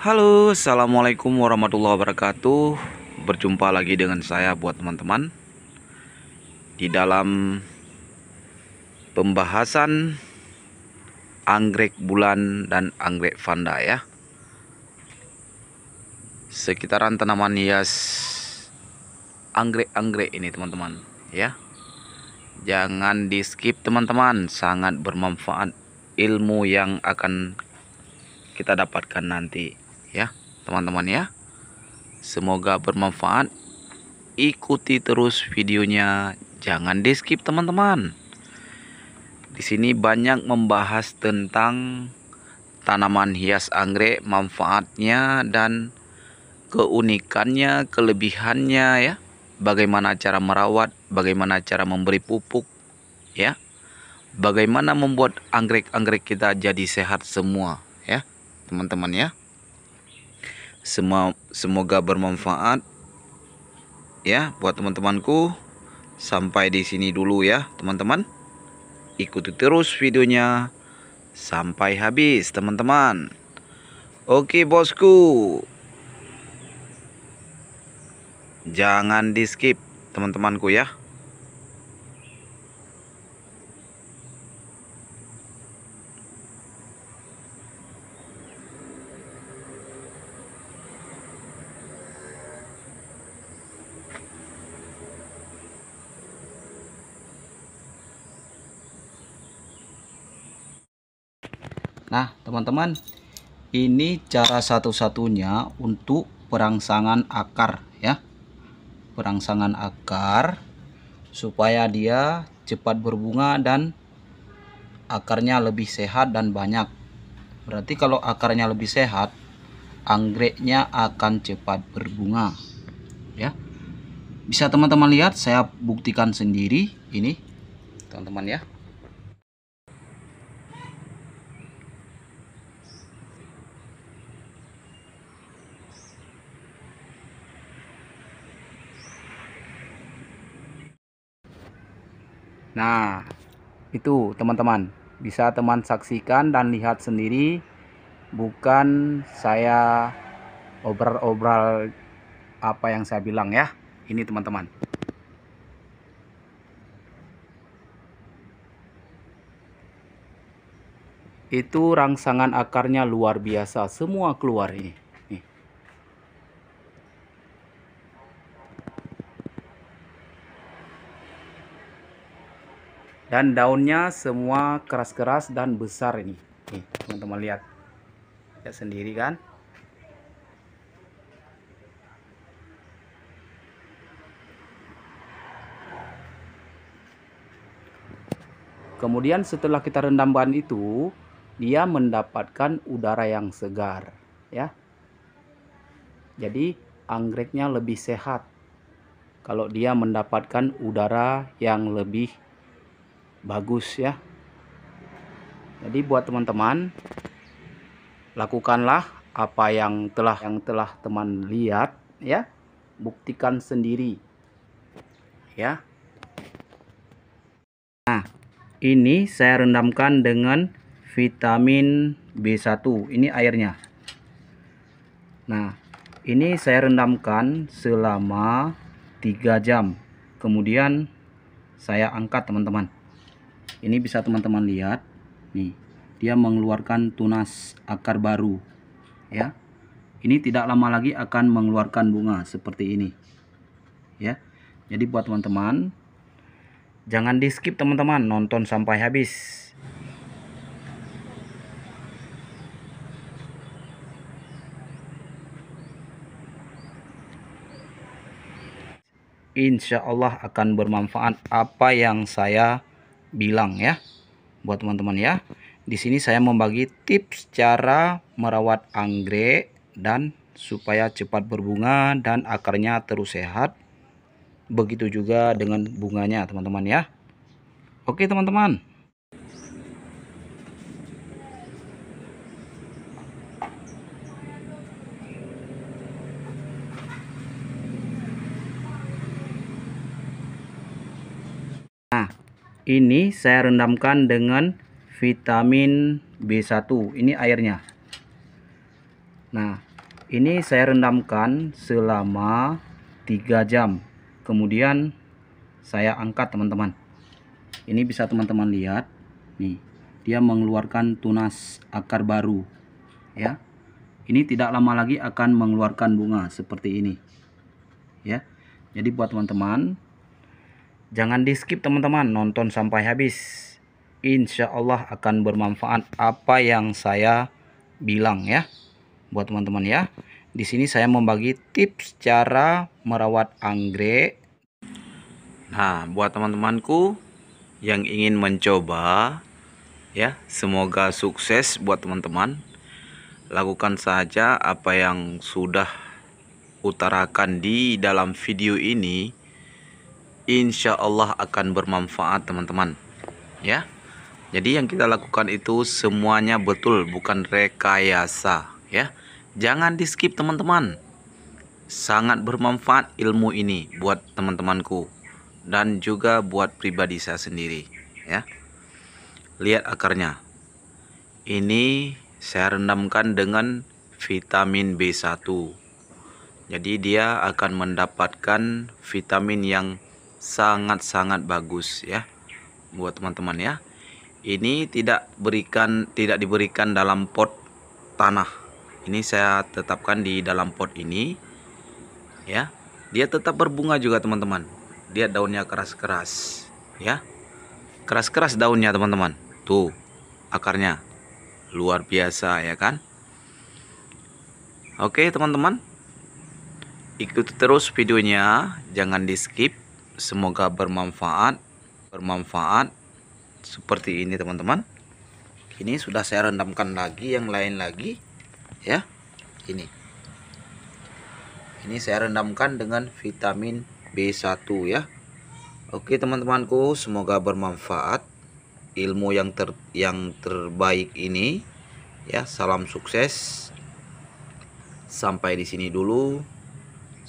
Halo, assalamualaikum warahmatullahi wabarakatuh. Berjumpa lagi dengan saya buat teman-teman di dalam pembahasan anggrek bulan dan anggrek vanda ya. Sekitaran tanaman hias anggrek-anggrek ini teman-teman ya. Jangan di skip teman-teman, sangat bermanfaat ilmu yang akan kita dapatkan nanti ya teman-teman ya semoga bermanfaat ikuti terus videonya jangan di skip teman-teman di sini banyak membahas tentang tanaman hias anggrek manfaatnya dan keunikannya kelebihannya ya bagaimana cara merawat bagaimana cara memberi pupuk ya bagaimana membuat anggrek-anggrek kita jadi sehat semua ya teman-teman ya semua semoga bermanfaat ya buat teman-temanku. Sampai di sini dulu ya, teman-teman. Ikuti terus videonya sampai habis, teman-teman. Oke, bosku. Jangan di-skip, teman-temanku ya. Nah, teman-teman, ini cara satu-satunya untuk perangsangan akar ya. Perangsangan akar supaya dia cepat berbunga dan akarnya lebih sehat dan banyak. Berarti kalau akarnya lebih sehat, anggreknya akan cepat berbunga. Ya. Bisa teman-teman lihat saya buktikan sendiri ini. Teman-teman ya. Nah, itu teman-teman. Bisa teman saksikan dan lihat sendiri. Bukan saya obral-obral apa yang saya bilang ya. Ini teman-teman. Itu rangsangan akarnya luar biasa semua keluar ini. dan daunnya semua keras-keras dan besar ini teman-teman lihat lihat sendiri kan kemudian setelah kita rendam bahan itu dia mendapatkan udara yang segar ya jadi anggreknya lebih sehat kalau dia mendapatkan udara yang lebih bagus ya jadi buat teman-teman lakukanlah apa yang telah yang telah teman lihat ya buktikan sendiri ya nah ini saya rendamkan dengan vitamin B1 ini airnya nah ini saya rendamkan selama 3 jam kemudian saya angkat teman-teman ini bisa teman-teman lihat nih dia mengeluarkan tunas akar baru ya ini tidak lama lagi akan mengeluarkan bunga seperti ini ya jadi buat teman-teman jangan di skip teman-teman nonton sampai habis Insya Allah akan bermanfaat apa yang saya bilang ya buat teman-teman ya. Di sini saya membagi tips cara merawat anggrek dan supaya cepat berbunga dan akarnya terus sehat. Begitu juga dengan bunganya teman-teman ya. Oke teman-teman. ini saya rendamkan dengan vitamin B1 ini airnya nah ini saya rendamkan selama 3 jam kemudian saya angkat teman-teman ini bisa teman-teman lihat nih dia mengeluarkan tunas akar baru ya ini tidak lama lagi akan mengeluarkan bunga seperti ini ya jadi buat teman-teman Jangan di skip teman-teman, nonton sampai habis. Insya Allah akan bermanfaat apa yang saya bilang ya. Buat teman-teman ya. Di sini saya membagi tips cara merawat anggrek. Nah, buat teman-temanku yang ingin mencoba ya, semoga sukses buat teman-teman. Lakukan saja apa yang sudah utarakan di dalam video ini insya Allah akan bermanfaat teman-teman ya jadi yang kita lakukan itu semuanya betul bukan rekayasa ya jangan di skip teman-teman sangat bermanfaat ilmu ini buat teman-temanku dan juga buat pribadi saya sendiri ya lihat akarnya ini saya rendamkan dengan vitamin B1 jadi dia akan mendapatkan vitamin yang sangat-sangat bagus ya buat teman-teman ya ini tidak berikan tidak diberikan dalam pot tanah ini saya tetapkan di dalam pot ini ya dia tetap berbunga juga teman-teman dia daunnya keras-keras ya keras-keras daunnya teman-teman tuh akarnya luar biasa ya kan oke teman-teman ikuti terus videonya jangan di skip semoga bermanfaat bermanfaat seperti ini teman-teman ini sudah saya rendamkan lagi yang lain lagi ya ini ini saya rendamkan dengan vitamin B1 ya Oke teman-temanku semoga bermanfaat ilmu yang ter yang terbaik ini ya salam sukses sampai di sini dulu